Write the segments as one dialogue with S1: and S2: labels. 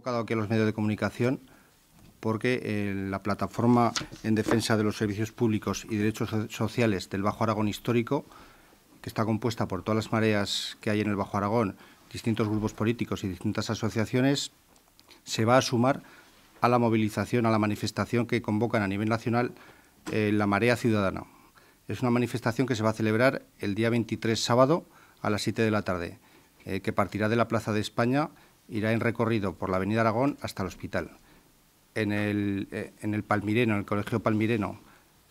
S1: convocado aquí a los medios de comunicación porque eh, la plataforma en defensa de los servicios públicos y derechos sociales del Bajo Aragón histórico, que está compuesta por todas las mareas que hay en el Bajo Aragón, distintos grupos políticos y distintas asociaciones, se va a sumar a la movilización, a la manifestación que convocan a nivel nacional eh, la Marea Ciudadana. Es una manifestación que se va a celebrar el día 23 sábado a las 7 de la tarde, eh, que partirá de la Plaza de España irá en recorrido por la Avenida Aragón hasta el hospital. En el, eh, Palmireno, en el Colegio Palmireno,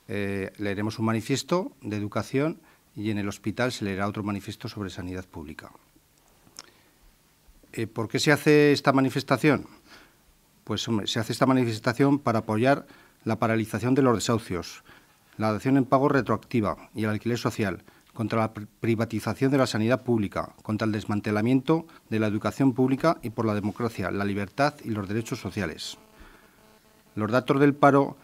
S1: eh, leeremos un manifiesto de educación y en el hospital se leerá otro manifiesto sobre sanidad pública. Eh, ¿Por qué se hace esta manifestación? Pues hombre, se hace esta manifestación para apoyar la paralización de los desahucios, la dación en pago retroactiva y el alquiler social, contra la privatización de la sanidad pública, contra el desmantelamiento de la educación pública y por la democracia, la libertad y los derechos sociales. Los datos del paro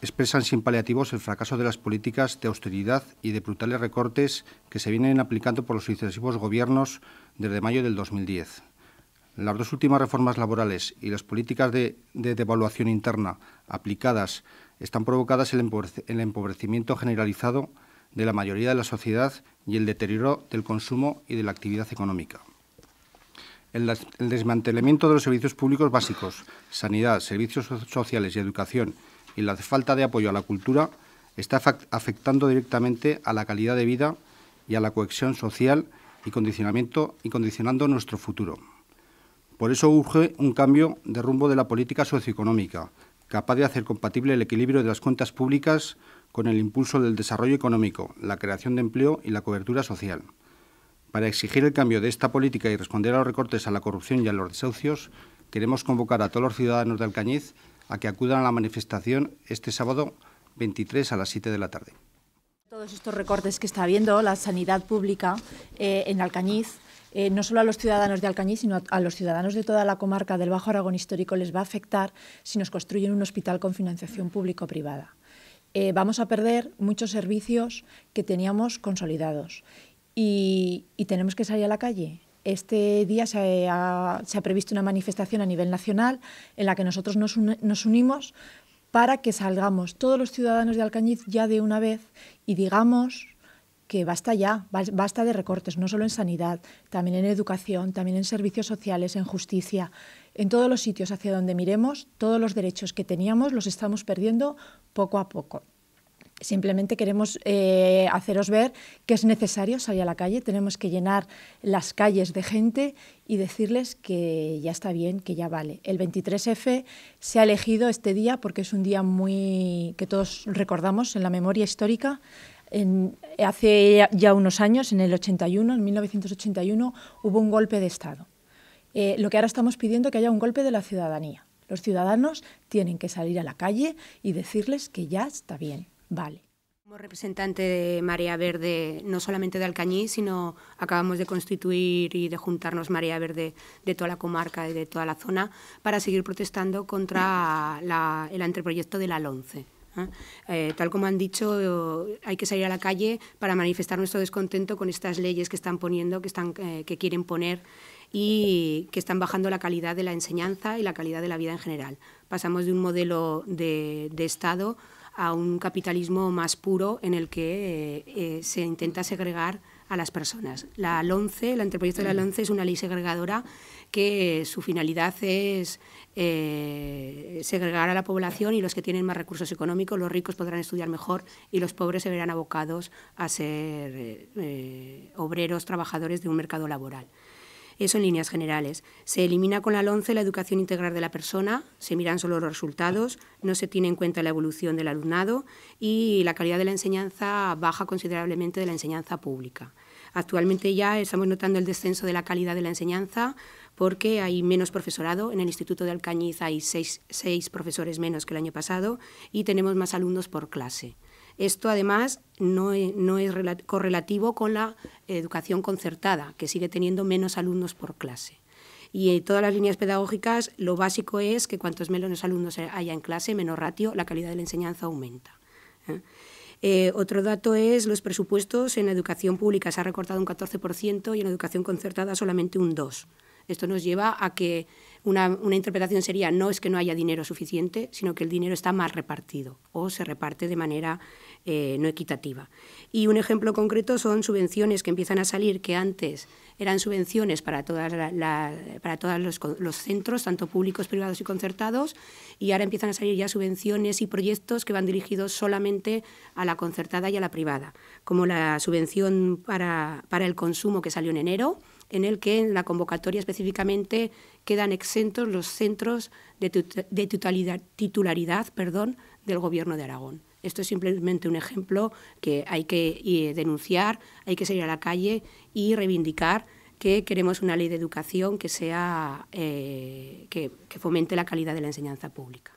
S1: expresan sin paliativos el fracaso de las políticas de austeridad y de brutales recortes que se vienen aplicando por los sucesivos gobiernos desde mayo del 2010. Las dos últimas reformas laborales y las políticas de, devaluación interna aplicadas están provocadas el empobrecimiento generalizado de la mayoría de la sociedad y el deterioro del consumo y de la actividad económica. El, desmantelamiento de los servicios públicos básicos, sanidad, servicios sociales y educación, y la falta de apoyo a la cultura está afectando directamente a la calidad de vida y a la cohesión social y, y condicionando nuestro futuro. Por eso urge un cambio de rumbo de la política socioeconómica, capaz de hacer compatible el equilibrio de las cuentas públicas con el impulso del desarrollo económico, la creación de empleo y la cobertura social. Para exigir el cambio de esta política y responder a los recortes a la corrupción y a los desahucios, queremos convocar a todos los ciudadanos de Alcañiz a que acudan a la manifestación este sábado 23 a las 7 de la tarde.
S2: Todos estos recortes que está habiendo la sanidad pública eh, en Alcañiz eh, no solo a los ciudadanos de Alcañiz, sino a, los ciudadanos de toda la comarca del Bajo Aragón histórico les va a afectar si nos construyen un hospital con financiación público-privada. Eh, vamos a perder muchos servicios que teníamos consolidados y, tenemos que salir a la calle. Este día se ha, previsto una manifestación a nivel nacional en la que nosotros nos unimos para que salgamos todos los ciudadanos de Alcañiz ya de una vez y digamos que basta ya, basta de recortes, no solo en sanidad, también en educación, también en servicios sociales, en justicia, en todos los sitios hacia donde miremos, todos los derechos que teníamos los estamos perdiendo poco a poco. Simplemente queremos eh, haceros ver que es necesario salir a la calle, tenemos que llenar las calles de gente y decirles que ya está bien, que ya vale. El 23F se ha elegido este día porque es un día muy que todos recordamos en la memoria histórica en, hace ya unos años, en el 81, en 1981, hubo un golpe de Estado. Eh, lo que ahora estamos pidiendo es que haya un golpe de la ciudadanía. Los ciudadanos tienen que salir a la calle y decirles que ya está bien, vale.
S3: Como representante de María Verde, no solamente de Alcañí, sino acabamos de constituir y de juntarnos María Verde de toda la comarca y de toda la zona para seguir protestando contra el anteproyecto de la LONCE. ¿eh? Eh, tal como han dicho, eh, hay que salir a la calle para manifestar nuestro descontento con estas leyes que están poniendo, que, están, que quieren poner y que están bajando la calidad de la enseñanza y la calidad de la vida en general. Pasamos de un modelo de, Estado a un capitalismo más puro en el que se intenta segregar a las personas. La LONCE, el anteproyecto de la LONCE es una ley segregadora que su finalidad es eh, segregar a la población y los que tienen más recursos económicos, los ricos podrán estudiar mejor y los pobres se verán abocados a ser eh, obreros, trabajadores de un mercado laboral. Eso en líneas generales. Se elimina con la LONCE la educación integral de la persona, se miran solo los resultados, no se tiene en cuenta la evolución del alumnado y la calidad de la enseñanza baja considerablemente de la enseñanza pública. Actualmente ya estamos notando el descenso de la calidad de la enseñanza porque hay menos profesorado. En el Instituto de Alcañiz hay seis, seis profesores menos que el año pasado y tenemos más alumnos por clase. Esto además no e, es, correlativo con la educación concertada, que sigue teniendo menos alumnos por clase. Y en eh, todas las líneas pedagógicas lo básico es que cuantos menos alumnos haya en clase, menos ratio, la calidad de la enseñanza aumenta. ¿eh? Eh, otro dato es los presupuestos en educación pública. Se ha recortado un 14% y en educación concertada solamente un 2%. Esto nos lleva a que una, interpretación sería no es que no haya dinero suficiente, sino que el dinero está mal repartido o se reparte de manera eh, no equitativa. Y un ejemplo concreto son subvenciones que empiezan a salir que antes eran subvenciones para, para todos los, centros, tanto públicos, privados y concertados, y ahora empiezan a salir ya subvenciones y proyectos que van dirigidos solamente a la concertada y a la privada, como la subvención para el consumo que salió en enero en el que en la convocatoria específicamente quedan exentos los centros de, titularidad del Gobierno de Aragón. Esto es simplemente un ejemplo que hay que denunciar, hay que salir a la calle y reivindicar que queremos una ley de educación que, sea, eh, que fomente la calidad de la enseñanza pública.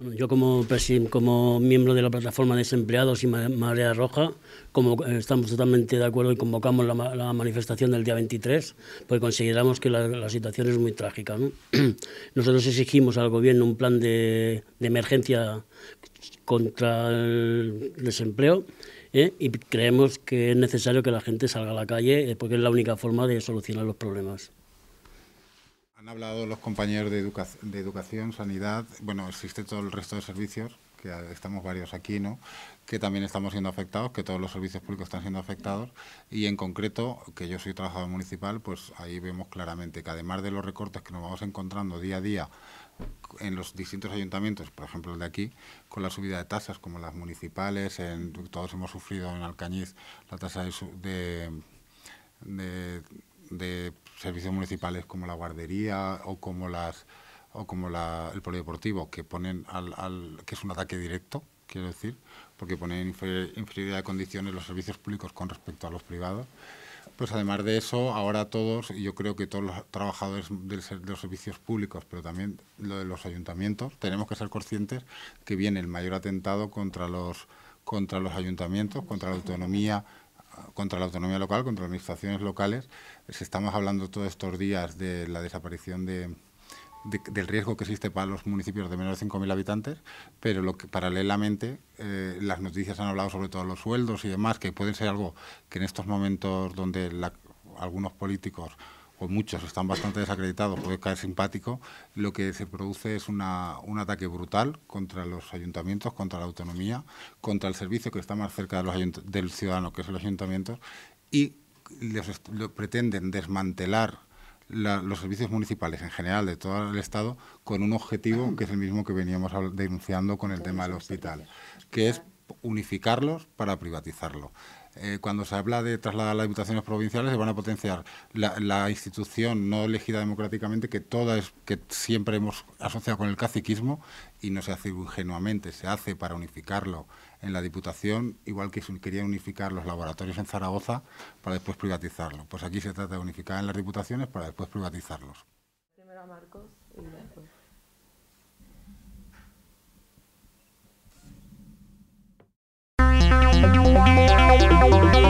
S1: Yo como, miembro de la plataforma de desempleados y Marea Roja, como eh, estamos totalmente de acuerdo y convocamos la, manifestación del día 23, pues consideramos que la, situación es muy trágica. Nosotros exigimos al gobierno un plan de, emergencia contra el desempleo ¿eh? y creemos que es necesario que la gente salga a la calle eh, porque es la única forma de solucionar los problemas.
S4: Han hablado los compañeros de, educación, sanidad, bueno, existe todo el resto de servicios, que estamos varios aquí, ¿no? que también estamos siendo afectados, que todos los servicios públicos están siendo afectados y en concreto, que yo soy trabajador municipal, pues ahí vemos claramente que además de los recortes que nos vamos encontrando día a día en los distintos ayuntamientos, por ejemplo el de aquí, con la subida de tasas como las municipales, todos hemos sufrido en Alcañiz la tasa de de servicios municipales como la guardería o como las o como el polideportivo que ponen al, que es un ataque directo quiero decir porque ponen inferioridad de condiciones los servicios públicos con respecto a los privados pues además de eso ahora todos y yo creo que todos los trabajadores de los servicios públicos pero también lo de los ayuntamientos tenemos que ser conscientes que viene el mayor atentado contra los contra los ayuntamientos contra la autonomía contra la autonomía local, contra las administraciones locales. estamos hablando todos estos días de la desaparición de, del riesgo que existe para los municipios de menos de 5.000 habitantes, pero lo que paralelamente eh, las noticias han hablado sobre todo los sueldos y demás, que pueden ser algo que en estos momentos donde algunos políticos o pues muchos están bastante desacreditados, puede caer simpático, lo que se produce es un ataque brutal contra los ayuntamientos, contra la autonomía, contra el servicio que está más cerca de los del ciudadano, que es el ayuntamiento, y les, pretenden desmantelar los servicios municipales en general de todo el Estado con un objetivo que es el mismo que veníamos denunciando con el tema del hospital, que es unificarlos para privatizarlo. Eh, cuando se habla de trasladar las diputaciones provinciales, se van a potenciar la, institución no elegida democráticamente, que todas, que siempre hemos asociado con el caciquismo, y no se hace ingenuamente, se hace para unificarlo en la Diputación, igual que querían unificar los laboratorios en Zaragoza para después privatizarlo. Pues aquí se trata de unificar en las Diputaciones para después privatizarlos.
S3: Primero Marcos y Bye.